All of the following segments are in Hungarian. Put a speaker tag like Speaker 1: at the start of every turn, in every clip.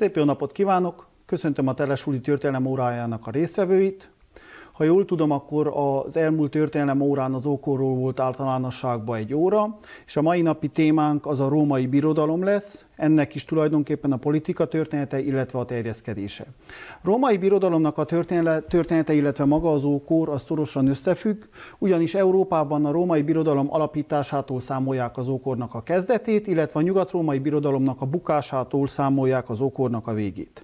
Speaker 1: Szép jó napot kívánok! Köszöntöm a Telesúli Történelem órájának a résztvevőit, ha jól tudom, akkor az elmúlt történelem órán az ókorról volt általánosságban egy óra, és a mai napi témánk az a római birodalom lesz, ennek is tulajdonképpen a politika története, illetve a terjeszkedése. Római birodalomnak a története, illetve maga az ókor, az szorosan összefügg, ugyanis Európában a római birodalom alapításától számolják az ókornak a kezdetét, illetve a nyugat-római birodalomnak a bukásától számolják az ókornak a végét.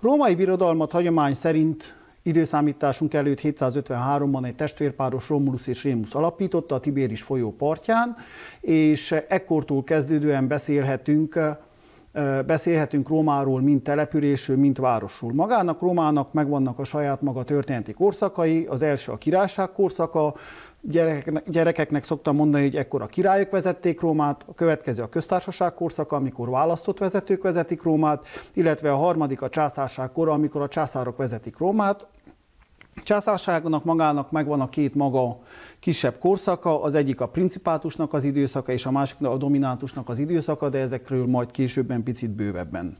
Speaker 1: Római birodalmat hagyomány szerint Időszámításunk előtt 753-ban egy testvérpáros Romulus és Rémus alapította a Tibéris folyó partján, és ekkortól kezdődően beszélhetünk beszélhetünk Rómáról, mint településről, mint városról. Magának Rómának megvannak a saját maga történeti korszakai, az első a királyság korszaka, gyerekeknek, gyerekeknek szoktam mondani, hogy ekkor a királyok vezették Rómát, a következő a köztársaság korszaka, amikor választott vezetők vezetik Rómát, illetve a harmadik a császárság kora, amikor a császárok vezetik Rómát, császárságnak magának megvan a két maga kisebb korszaka, az egyik a principátusnak az időszaka, és a másik a dominátusnak az időszaka, de ezekről majd későbben picit bővebben.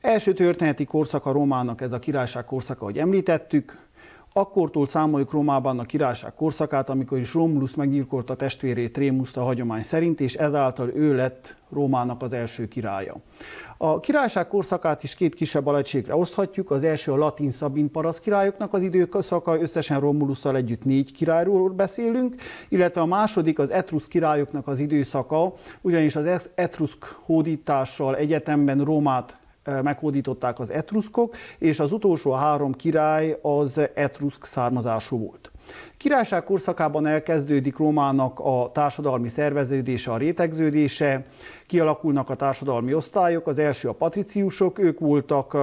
Speaker 1: Első történeti korszak a Rómának ez a királyság korszaka, ahogy említettük, Akkortól számoljuk Rómában a királyság korszakát, amikor is Romulus meggyilkolta testvérét Rémuszt a hagyomány szerint, és ezáltal ő lett Rómának az első királya. A királyság korszakát is két kisebb alegységre oszthatjuk, az első a latin szabin parasz királyoknak az időszaka, összesen Romulussal együtt négy királyról beszélünk, illetve a második az etrusz királyoknak az időszaka, ugyanis az etruszk hódítással egyetemben Rómát meghódították az etruszkok, és az utolsó három király az etruszk származású volt. Királyság korszakában elkezdődik Rómának a társadalmi szerveződése, a rétegződése, kialakulnak a társadalmi osztályok, az első a patriciusok, ők voltak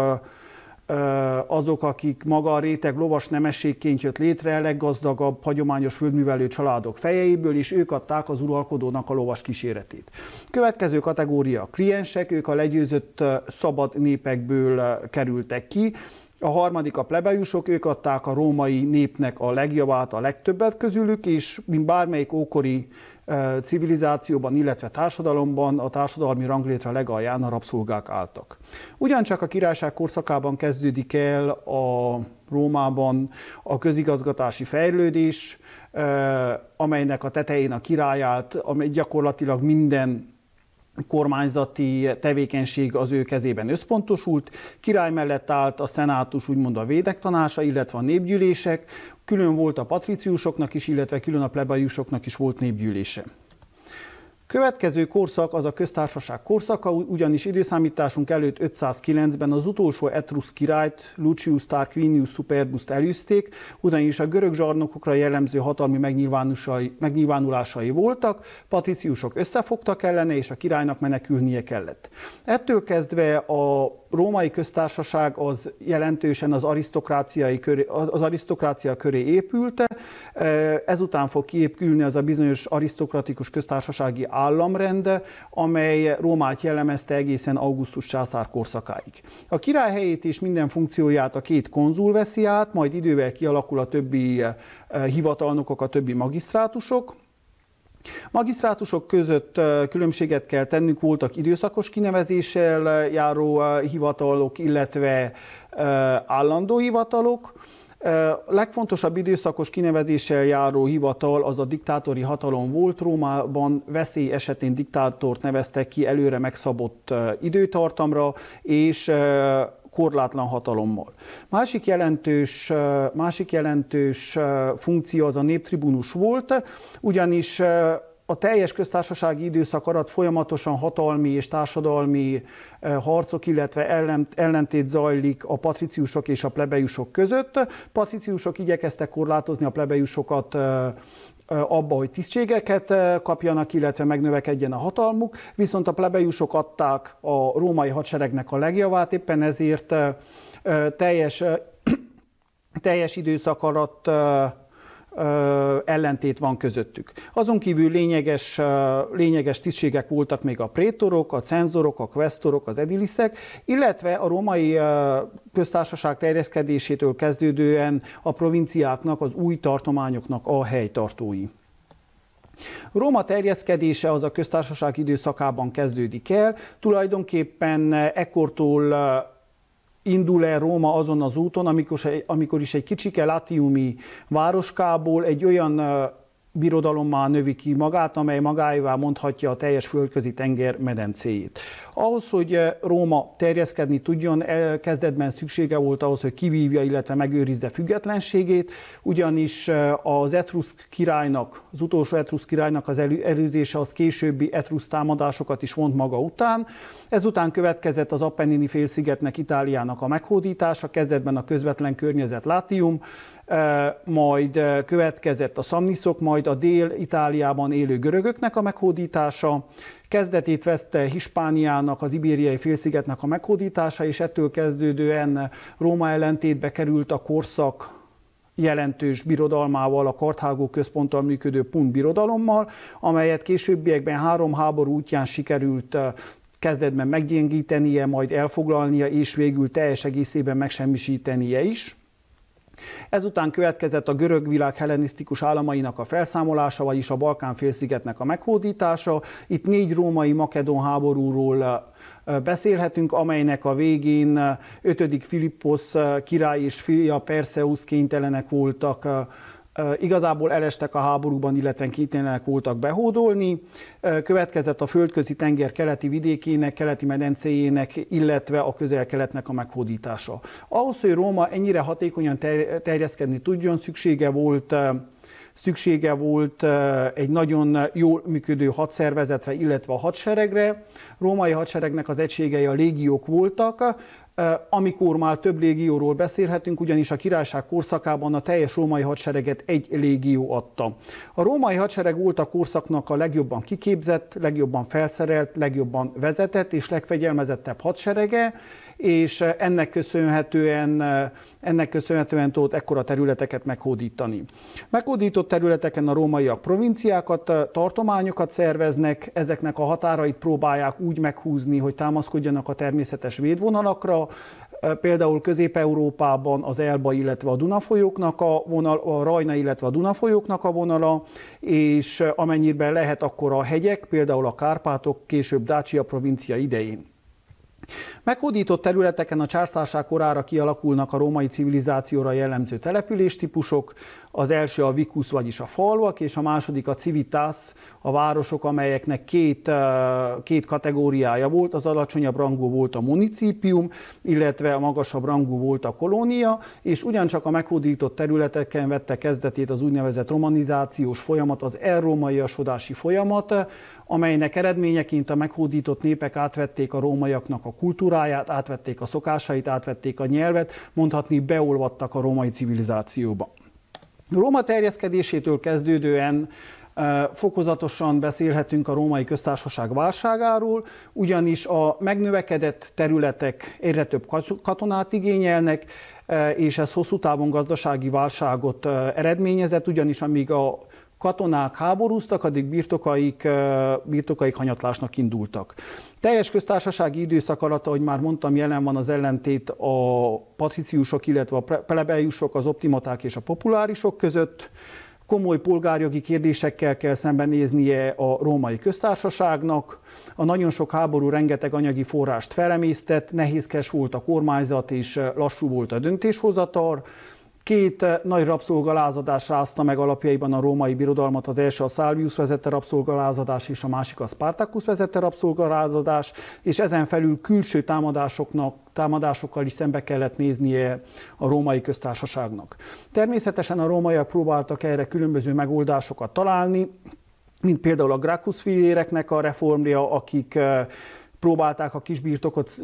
Speaker 1: azok, akik maga a réteg lovas nemességként jött létre, leggazdagabb hagyományos földművelő családok fejeiből, és ők adták az uralkodónak a lovas kíséretét. Következő kategória a kliensek, ők a legyőzött szabad népekből kerültek ki, a harmadik a plebejusok, ők adták a római népnek a legjobbát a legtöbbet közülük, és mint bármelyik ókori civilizációban, illetve társadalomban a társadalmi ranglétre legalján a rabszolgák álltak. Ugyancsak a királyság korszakában kezdődik el a Rómában a közigazgatási fejlődés, amelynek a tetején a király állt, amely gyakorlatilag minden kormányzati tevékenység az ő kezében összpontosult, király mellett állt a szenátus úgymond a védektanása, illetve a népgyűlések, külön volt a patriciusoknak is, illetve külön a plebajusoknak is volt népgyűlése. Következő korszak az a köztársaság korszaka, ugyanis időszámításunk előtt 509-ben az utolsó etrusz királyt, Lucius Tarquinius Superbust elűzték, ugyanis a görög zsarnokokra jellemző hatalmi megnyilvánulásai voltak, patriciusok összefogtak ellene, és a királynak menekülnie kellett. Ettől kezdve a római köztársaság az jelentősen az, arisztokráciai köré, az arisztokrácia köré épülte, ezután fog kiépülni az a bizonyos arisztokratikus köztársasági államrende, amely Rómát jellemezte egészen augusztus császár korszakáig. A király helyét és minden funkcióját a két konzul veszi át, majd idővel kialakul a többi hivatalnokok, a többi magisztrátusok, Magisztrátusok között különbséget kell tennünk, voltak időszakos kinevezéssel járó hivatalok, illetve állandó hivatalok. Legfontosabb időszakos kinevezéssel járó hivatal az a diktátori hatalom volt. Rómában veszély esetén diktátort neveztek ki előre megszabott időtartamra, és korlátlan hatalommal. Másik jelentős, másik jelentős funkció az a néptribunus volt, ugyanis a teljes köztársasági időszak alatt folyamatosan hatalmi és társadalmi harcok, illetve ellentét zajlik a patriciusok és a plebejusok között. Patriciusok igyekeztek korlátozni a plebejusokat abba, hogy tisztségeket kapjanak, illetve megnövekedjen a hatalmuk, viszont a plebejusok adták a római hadseregnek a legjavát, éppen ezért teljes, teljes időszak alatt ellentét van közöttük. Azon kívül lényeges, lényeges tisztségek voltak még a prétorok, a cenzorok, a questorok, az ediliszek, illetve a római köztársaság terjeszkedésétől kezdődően a provinciáknak, az új tartományoknak a helytartói. Róma terjeszkedése az a köztársaság időszakában kezdődik el, tulajdonképpen ekkortól indul el Róma azon az úton, amikor, amikor is egy kicsike latiumi városkából egy olyan birodalommá növi ki magát, amely magáévá mondhatja a teljes földközi tenger medencéjét. Ahhoz, hogy eh, Róma terjeszkedni tudjon, eh, kezdetben szüksége volt ahhoz, hogy kivívja, illetve megőrizze függetlenségét, ugyanis eh, az etruszk királynak, az utolsó etruszk királynak az előzése az későbbi etruszk támadásokat is vont maga után. Ezután következett az Appennini félszigetnek, Itáliának a meghódítása, kezdetben a közvetlen környezet Latium majd következett a szamniszok, majd a dél-Itáliában élő görögöknek a meghódítása, kezdetét veszte Hispániának, az ibériai félszigetnek a meghódítása, és ettől kezdődően Róma ellentétbe került a korszak jelentős birodalmával, a Karthágó központtal működő Punt birodalommal, amelyet későbbiekben három háború útján sikerült kezdetben meggyengítenie, majd elfoglalnia, és végül teljes egészében megsemmisítenie is. Ezután következett a görög világ hellenisztikus államainak a felszámolása, vagyis a Balkán-félszigetnek a meghódítása. Itt négy római-makedon háborúról beszélhetünk, amelynek a végén 5. Filippos király és fia Perseus kénytelenek voltak igazából elestek a háborúban, illetve kénytelenek voltak behódolni. Következett a földközi tenger keleti vidékének, keleti medencéjének, illetve a közel-keletnek a meghódítása. Ahhoz, hogy Róma ennyire hatékonyan terjeszkedni tudjon, szüksége volt szüksége volt egy nagyon jól működő hadszervezetre, illetve a hadseregre. Római hadseregnek az egységei a légiók voltak, amikor már több légióról beszélhetünk, ugyanis a királyság korszakában a teljes római hadsereget egy légió adta. A római hadsereg volt a korszaknak a legjobban kiképzett, legjobban felszerelt, legjobban vezetett és legfegyelmezettebb hadserege, és eh, ennek köszönhetően, eh, ennek köszönhetően tudott ekkora területeket meghódítani. Meghódított területeken a rómaiak provinciákat, eh, tartományokat szerveznek, ezeknek a határait próbálják úgy meghúzni, hogy támaszkodjanak a természetes védvonalakra, például Közép-Európában az Elba, illetve a Dunafolyóknak a vonal, a Rajna, illetve a Dunafolyóknak a vonala, és amennyiben lehet, akkor a hegyek, például a Kárpátok, később Dácsia provincia idején. Meghódított területeken a császárság korára kialakulnak a római civilizációra jellemző településtípusok, az első a vicus, vagyis a falvak, és a második a civitas, a városok, amelyeknek két, két kategóriája volt, az alacsonyabb rangú volt a municipium, illetve a magasabb rangú volt a kolónia, és ugyancsak a meghódított területeken vette kezdetét az úgynevezett romanizációs folyamat, az elrómaiasodási folyamat, amelynek eredményeként a meghódított népek átvették a rómaiaknak a kultúráját, átvették a szokásait, átvették a nyelvet, mondhatni beolvadtak a római civilizációba. Róma terjeszkedésétől kezdődően fokozatosan beszélhetünk a római köztársaság válságáról, ugyanis a megnövekedett területek egyre több katonát igényelnek, és ez hosszú távon gazdasági válságot eredményezett, ugyanis amíg a katonák háborúztak, addig birtokaik, birtokaik hanyatlásnak indultak. Teljes köztársasági időszak alatt, ahogy már mondtam, jelen van az ellentét a patriciusok, illetve a plebejusok, az optimaták és a populárisok között komoly polgárjogi kérdésekkel kell szembenéznie a római köztársaságnak. A nagyon sok háború rengeteg anyagi forrást felemésztett, nehézkes volt a kormányzat és lassú volt a döntéshozatal. Két eh, nagy rabszolgalázadás rázta meg alapjaiban a római birodalmat, az első a Salvius vezette rabszolgalázadás, és a másik a Spartacus vezette rabszolgalázadás, és ezen felül külső támadásoknak támadásokkal is szembe kellett néznie a római köztársaságnak. Természetesen a rómaiak próbáltak erre különböző megoldásokat találni, mint például a Gracchus fivéreknek a reformja, akik eh, próbálták a kisbirtokot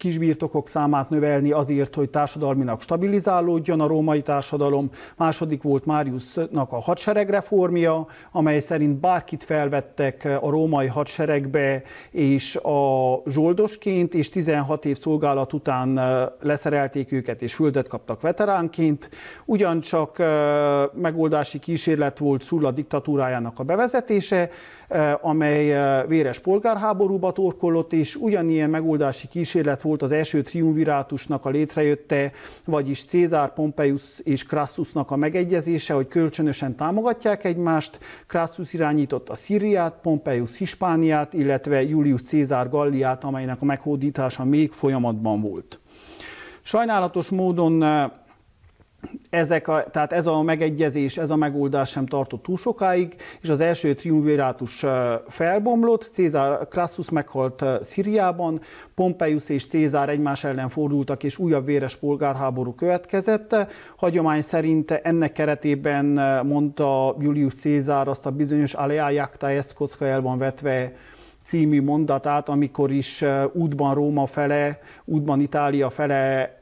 Speaker 1: kisbirtokok számát növelni azért, hogy társadalminak stabilizálódjon a római társadalom. Második volt Máriusnak a hadseregreformja, amely szerint bárkit felvettek a római hadseregbe és a zsoldosként, és 16 év szolgálat után leszerelték őket, és földet kaptak veteránként. Ugyancsak megoldási kísérlet volt Szulla diktatúrájának a bevezetése, amely véres polgárháborúba torkolott, és ugyanilyen megoldási kísérlet volt volt az első triumvirátusnak a létrejötte, vagyis Cézár, Pompeius és Crassusnak a megegyezése, hogy kölcsönösen támogatják egymást. Crassus irányította Szíriát, Pompeius Hispániát, illetve Julius Cézár Galliát, amelynek a meghódítása még folyamatban volt. Sajnálatos módon ezek a, tehát ez a megegyezés, ez a megoldás sem tartott túl sokáig, és az első triumvirátus felbomlott, Cézár Crassus meghalt Szíriában, Pompeius és Cézár egymás ellen fordultak, és újabb véres polgárháború következett. Hagyomány szerint ennek keretében mondta Julius Cézár azt a bizonyos alea ezt est kocka el van vetve című mondatát, amikor is útban Róma fele, útban Itália fele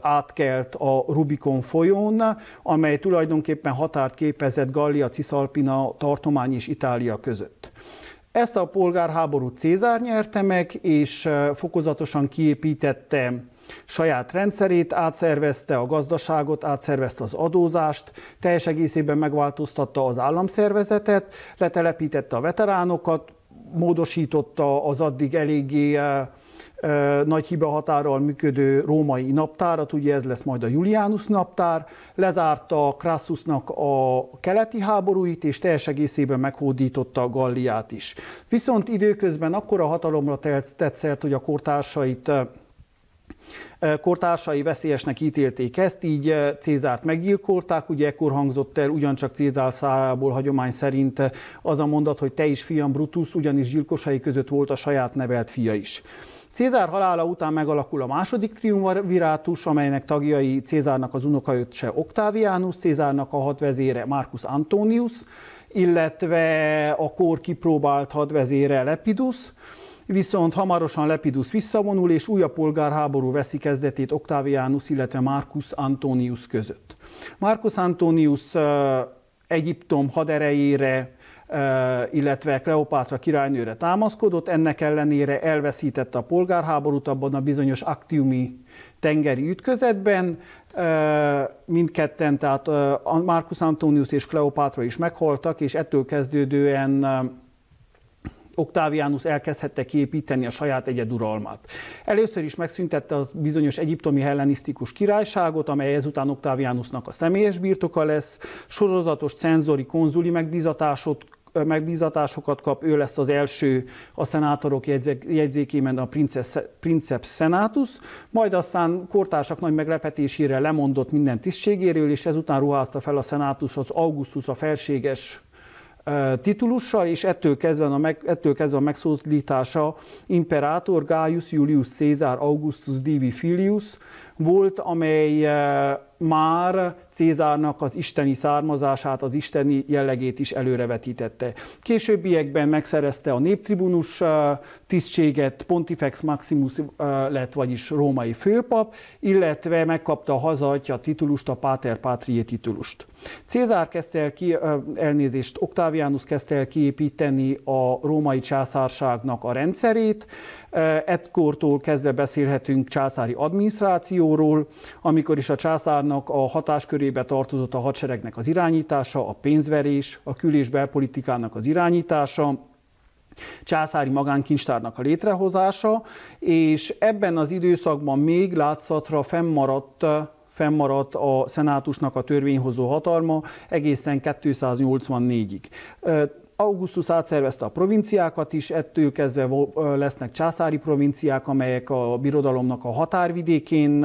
Speaker 1: átkelt a Rubikon folyón, amely tulajdonképpen határt képezett Gallia, Cisalpina tartomány és Itália között. Ezt a polgárháborút Cézár nyerte meg, és fokozatosan kiépítette saját rendszerét, átszervezte a gazdaságot, átszervezte az adózást, teljes egészében megváltoztatta az államszervezetet, letelepítette a veteránokat, módosította az addig eléggé nagy hiba határral működő római naptárat, ugye ez lesz majd a Julianus naptár, lezárta Crassusnak a keleti háborúit, és teljes egészében meghódította a Galliát is. Viszont időközben akkora hatalomra tett szert, hogy a kortársait kortársai veszélyesnek ítélték ezt, így Cézárt meggyilkolták, ugye ekkor hangzott el ugyancsak Cézár szájából hagyomány szerint az a mondat, hogy te is fiam Brutus, ugyanis gyilkosai között volt a saját nevelt fia is. Cézár halála után megalakul a második triumvirátus, amelynek tagjai Cézárnak az unokaöccse Octavianus, Cézárnak a hadvezére Marcus Antonius, illetve a kor kipróbált hadvezére Lepidus, viszont hamarosan Lepidus visszavonul, és újabb polgárháború veszi kezdetét Octavianus, illetve Marcus Antonius között. Marcus Antonius Egyiptom haderejére illetve Kleopátra királynőre támaszkodott, ennek ellenére elveszítette a polgárháborút abban a bizonyos aktiumi tengeri ütközetben, mindketten, tehát Marcus Antonius és Kleopátra is meghaltak, és ettől kezdődően Octavianus elkezdhette kiépíteni a saját egyeduralmát. Először is megszüntette az bizonyos egyiptomi hellenisztikus királyságot, amely ezután Octavianusnak a személyes birtoka lesz, sorozatos cenzori konzuli megbízatásot megbízatásokat kap, ő lesz az első a szenátorok jegyzékében a princesz, Princeps Senatus, majd aztán kortársak nagy meglepetésére lemondott minden tisztségéről, és ezután ruházta fel a szenátus az Augustus a felséges titulussal, és ettől kezdve a, meg, ettől kezdve a megszólítása imperátor Gaius Julius Caesar Augustus Divi Filius volt, amely már Cézárnak az isteni származását, az isteni jellegét is előrevetítette. Későbbiekben megszerezte a néptribunus tisztséget, Pontifex Maximus lett, vagyis római főpap, illetve megkapta a hazatja titulust, a Pater Patriae titulust. Cézár kezdte el ki, elnézést, Octavianus kezdte el kiépíteni a római császárságnak a rendszerét, Ekkórtól kezdve beszélhetünk császári adminisztrációról, amikor is a császárnak a hatásköré körébe tartozott a hadseregnek az irányítása, a pénzverés, a kül- és belpolitikának az irányítása, császári magánkincstárnak a létrehozása, és ebben az időszakban még látszatra fennmaradt fennmaradt a szenátusnak a törvényhozó hatalma egészen 284-ig. Augustus átszervezte a provinciákat is, ettől kezdve lesznek császári provinciák, amelyek a birodalomnak a határvidékén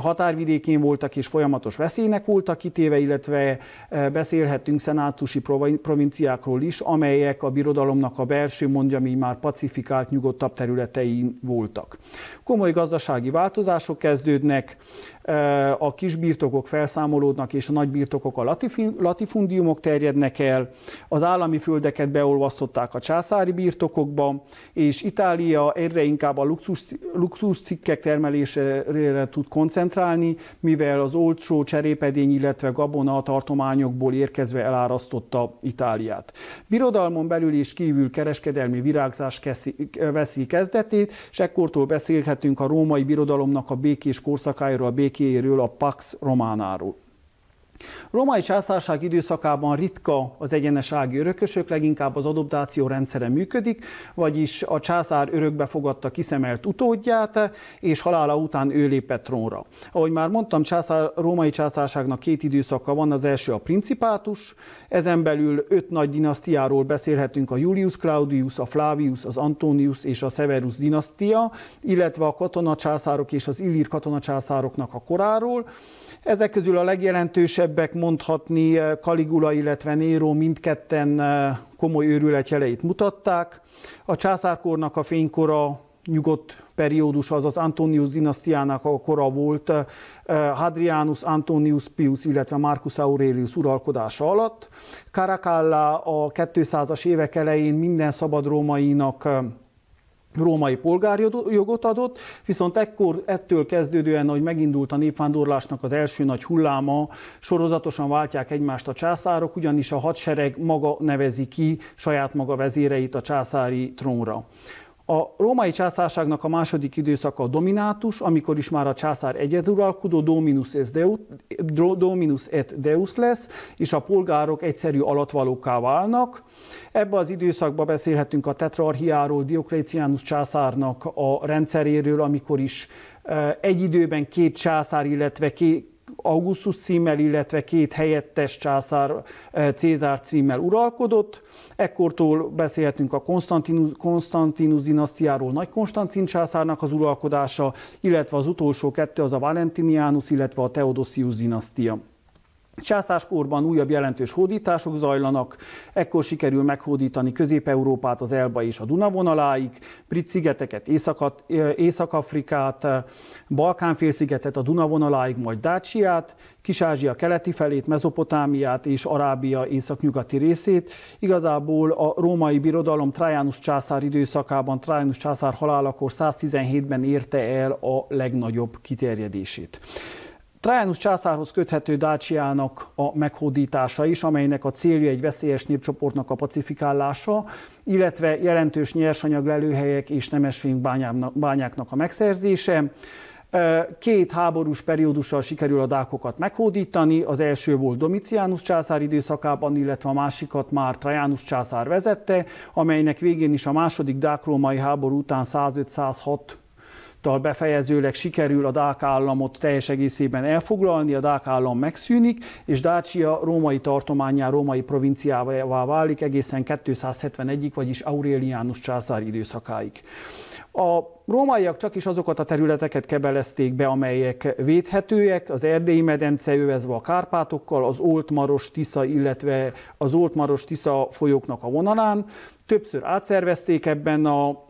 Speaker 1: határvidékén voltak és folyamatos veszélynek voltak kitéve, illetve beszélhetünk szenátusi provinciákról is, amelyek a birodalomnak a belső, mondjam így már pacifikált, nyugodtabb területein voltak. Komoly gazdasági változások kezdődnek, Eh, a kisbirtokok felszámolódnak és a nagybirtokok a latifundiumok terjednek el, az állami földeket beolvasztották a császári birtokokba, és Itália erre inkább a luxus, luxus cikkek termelésére tud koncentrálni, mivel az olcsó cserépedény, illetve gabona tartományokból érkezve elárasztotta Itáliát. Birodalmon belül és kívül kereskedelmi virágzás veszi kezdetét, és ekkortól beszélhetünk a római birodalomnak a békés korszakáiról, a békés békéjéről, a Pax Románáról. Római császárság időszakában ritka az egyenes ági örökösök, leginkább az adoptáció rendszere működik, vagyis a császár örökbe fogadta kiszemelt utódját, és halála után ő lépett trónra. Ahogy már mondtam, császár, római császárságnak két időszaka van, az első a principátus, ezen belül öt nagy dinasztiáról beszélhetünk, a Julius Claudius, a Flavius, az Antonius és a Severus dinasztia, illetve a katonacsászárok és az illír katonacsászároknak a koráról, ezek közül a legjelentősebbek mondhatni Kaligula, eh, illetve Néró mindketten eh, komoly őrület jeleit mutatták. A császárkornak a fénykora nyugodt periódus, azaz Antonius dinasztiának a kora volt eh, Hadrianus, Antonius Pius, illetve Marcus Aurelius uralkodása alatt. Caracalla a 200-as évek elején minden szabad rómainak római polgárjogot adott, viszont ekkor ettől kezdődően, hogy megindult a népvándorlásnak az első nagy hulláma, sorozatosan váltják egymást a császárok, ugyanis a hadsereg maga nevezi ki saját maga vezéreit a császári trónra. A római császárságnak a második időszaka a dominátus, amikor is már a császár egyeduralkodó dominus, dominus et deus lesz, és a polgárok egyszerű alatvalóká válnak. Ebben az időszakban beszélhetünk a tetrarchiáról, Diokleciánus császárnak a rendszeréről, amikor is eh, egy időben két császár, illetve két Augustus címmel, illetve két helyettes császár eh, Cézár címmel uralkodott. Ekkortól beszélhetünk a Konstantinus, Konstantinus dinasztiáról Nagy Konstantin császárnak az uralkodása, illetve az utolsó kettő az a Valentinianus, illetve a Theodosius dinasztia. Császáskorban újabb jelentős hódítások zajlanak, ekkor sikerül meghódítani Közép-Európát az Elba és a Duna vonaláig, brit szigeteket, Észak-Afrikát, Balkánfélszigetet a Duna vonaláig, majd Dácsiát, Kis-Ázsia keleti felét, Mezopotámiát és Arábia északnyugati részét. Igazából a római birodalom Trajanus császár időszakában, Trajanus császár halálakor 117-ben érte el a legnagyobb kiterjedését. Trajanus császárhoz köthető Dáciának a meghódítása is, amelynek a célja egy veszélyes népcsoportnak a pacifikálása, illetve jelentős nyersanyag lelőhelyek és nemesfénk bányáknak a megszerzése. Két háborús periódussal sikerül a dákokat meghódítani, az első volt Domitianus császár időszakában, illetve a másikat már Trajanus császár vezette, amelynek végén is a második dák-római háború után 105-106 tal befejezőleg sikerül a Dák államot teljes egészében elfoglalni, a Dák állam megszűnik, és Dácia római tartományá, római provinciává válik egészen 271-ig, vagyis Aurelianus császár időszakáig. A rómaiak csak is azokat a területeket kebelezték be, amelyek védhetőek, az erdélyi medence övezve a Kárpátokkal, az Oltmaros Tisza, illetve az Oltmaros Tisza folyóknak a vonalán. Többször átszervezték ebben a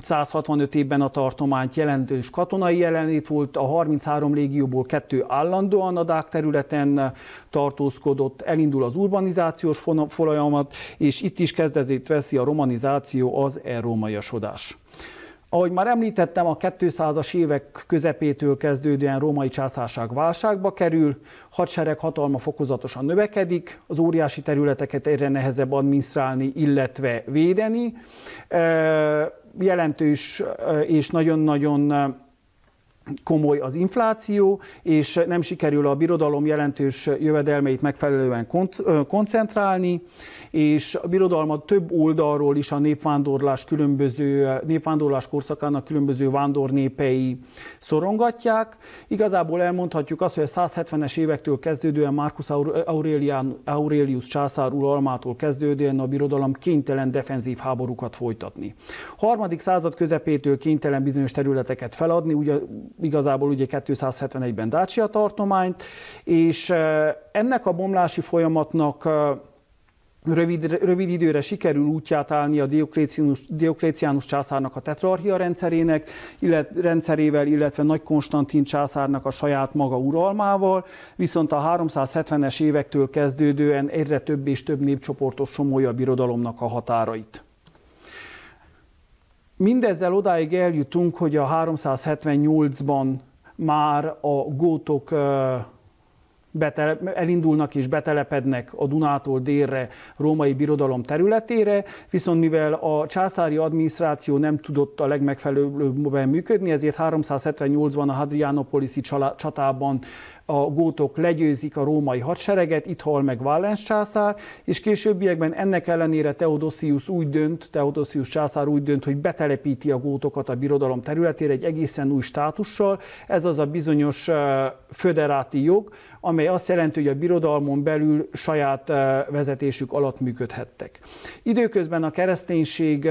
Speaker 1: 165 évben a tartományt jelentős katonai jelenlét volt, a 33 légióból kettő állandóan a Dák területen tartózkodott, elindul az urbanizációs folyamat, és itt is kezdezét veszi a romanizáció, az elrómaiasodás. Ahogy már említettem, a 200-as évek közepétől kezdődően római császárság válságba kerül, hadsereg hatalma fokozatosan növekedik, az óriási területeket egyre nehezebb adminisztrálni, illetve védeni jelentős és nagyon-nagyon komoly az infláció, és nem sikerül a birodalom jelentős jövedelmeit megfelelően koncentrálni, és a birodalmat több oldalról is a népvándorlás különböző, népvándorlás korszakának különböző vándornépei szorongatják. Igazából elmondhatjuk azt, hogy a 170-es évektől kezdődően Marcus Aurelian, Aurelius császár uralmától kezdődően a birodalom kénytelen defenzív háborúkat folytatni. Harmadik század közepétől kénytelen bizonyos területeket feladni, ugye igazából ugye 271-ben Dacia tartományt, és ennek a bomlási folyamatnak Rövid, rövid időre sikerül útját állni a Diokléciánus császárnak a tetrarchia rendszerének, illet, rendszerével, illetve Nagy Konstantin császárnak a saját maga uralmával, viszont a 370-es évektől kezdődően egyre több és több népcsoportos somolja a birodalomnak a határait. Mindezzel odáig eljutunk, hogy a 378-ban már a gótok elindulnak és betelepednek a Dunától délre római birodalom területére, viszont mivel a császári adminisztráció nem tudott a legmegfelelőbben működni, ezért 378-ban a Hadrianopoliszi csatában a gótok legyőzik a római hadsereget, itt hal meg Valens császár, és későbbiekben ennek ellenére Theodosius úgy dönt, Theodosius császár úgy dönt, hogy betelepíti a gótokat a birodalom területére egy egészen új státussal, ez az a bizonyos föderáti jog, amely azt jelenti, hogy a birodalmon belül saját vezetésük alatt működhettek. Időközben a kereszténység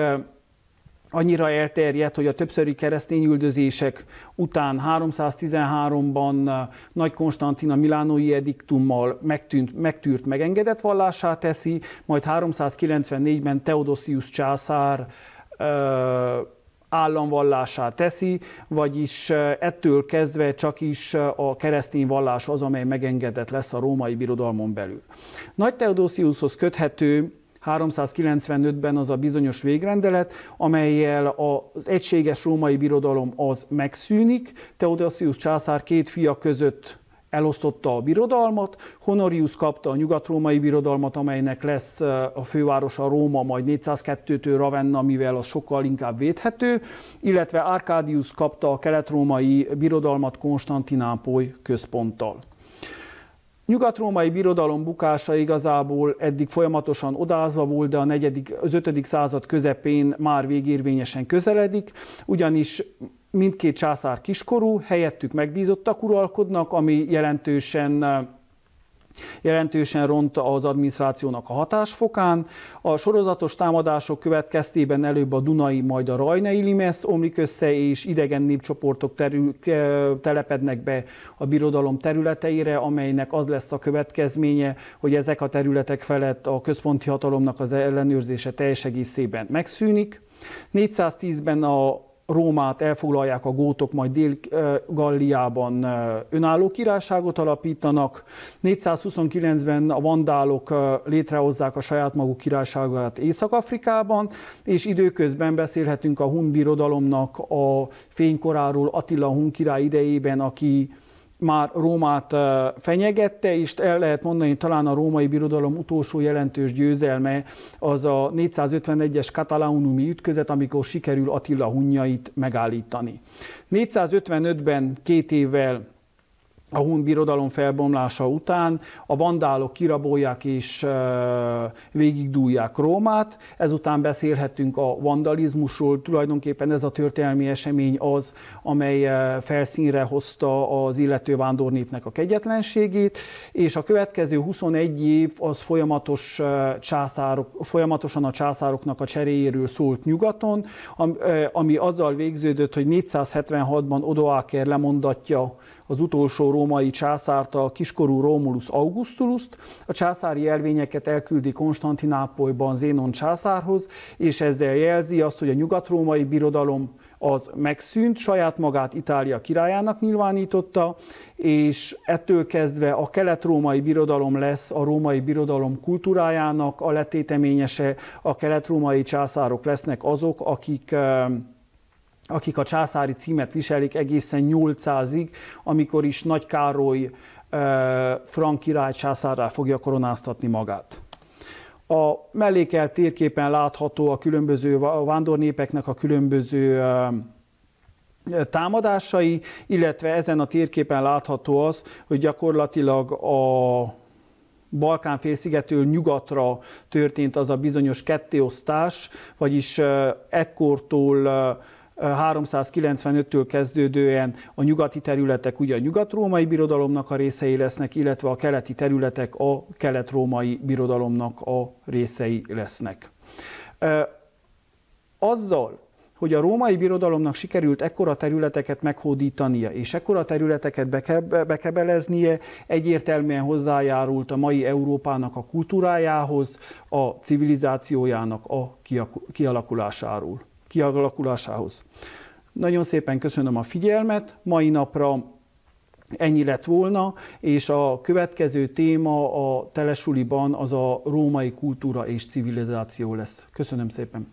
Speaker 1: annyira elterjedt, hogy a többszöri keresztény üldözések után 313-ban uh, Nagy Konstantin a milánói ediktummal megtűnt, megtűrt megengedett vallásá teszi, majd 394-ben Theodosius császár uh, államvallásá teszi, vagyis uh, ettől kezdve csak is a keresztény vallás az, amely megengedett lesz a római birodalmon belül. Nagy Teodosiushoz köthető 395-ben az a bizonyos végrendelet, amelyel az egységes római birodalom az megszűnik, Theodosius császár két fia között elosztotta a birodalmat, Honorius kapta a nyugatrómai birodalmat, amelynek lesz a fővárosa Róma, majd 402-től Ravenna, mivel az sokkal inkább védhető, illetve Arcadius kapta a keletrómai birodalmat Konstantinápoly központtal. Nyugat-római birodalom bukása igazából eddig folyamatosan odázva volt, de a 4. az 5. század közepén már végérvényesen közeledik, ugyanis mindkét császár kiskorú, helyettük megbízottak uralkodnak, ami jelentősen Jelentősen ront az adminisztrációnak a hatásfokán. A sorozatos támadások következtében előbb a Dunai, majd a Rajnai Limesz omlik össze, és idegen népcsoportok terül, telepednek be a birodalom területeire, amelynek az lesz a következménye, hogy ezek a területek felett a központi hatalomnak az ellenőrzése teljes egészében megszűnik. 410-ben a Rómát elfoglalják a gótok, majd Dél-Galliában önálló királyságot alapítanak. 429-ben a vandálok létrehozzák a saját maguk királyságát Észak-Afrikában, és időközben beszélhetünk a Hun birodalomnak a fénykoráról Attila Hun király idejében, aki már Rómát fenyegette, és el lehet mondani, hogy talán a római birodalom utolsó jelentős győzelme az a 451-es katalaunumi ütközet, amikor sikerül Attila hunjait megállítani. 455-ben két évvel a hun birodalom felbomlása után a vandálok kirabolják és végigdúlják Rómát. Ezután beszélhetünk a vandalizmusról. Tulajdonképpen ez a történelmi esemény az, amely felszínre hozta az illető vándornépnek a kegyetlenségét, és a következő 21 év az folyamatos császárok, folyamatosan a császároknak a cseréjéről szólt nyugaton, ami azzal végződött, hogy 476-ban Odoáker lemondatja az utolsó római császárt, a kiskorú Romulus Augustulust. A császári jelvényeket elküldi Konstantinápolyban Zénon császárhoz, és ezzel jelzi azt, hogy a nyugatrómai birodalom az megszűnt, saját magát Itália királyának nyilvánította, és ettől kezdve a kelet-római birodalom lesz a római birodalom kultúrájának a letéteményese, a kelet-római császárok lesznek azok, akik eh, akik a császári címet viselik egészen 800-ig, amikor is Nagy Károly frank király császárrá fogja koronáztatni magát. A mellékelt térképen látható a különböző vándornépeknek a különböző támadásai, illetve ezen a térképen látható az, hogy gyakorlatilag a Balkán-félszigetől nyugatra történt az a bizonyos kettéosztás, vagyis ekkortól 395-től kezdődően a nyugati területek ugye a nyugat-római birodalomnak a részei lesznek, illetve a keleti területek a kelet-római birodalomnak a részei lesznek. Azzal, hogy a római birodalomnak sikerült ekkora területeket meghódítania, és ekkora területeket bekebeleznie, egyértelműen hozzájárult a mai Európának a kultúrájához, a civilizációjának a kialakulásáról kialakulásához. Nagyon szépen köszönöm a figyelmet, mai napra ennyi lett volna, és a következő téma a telesuliban az a római kultúra és civilizáció lesz. Köszönöm szépen!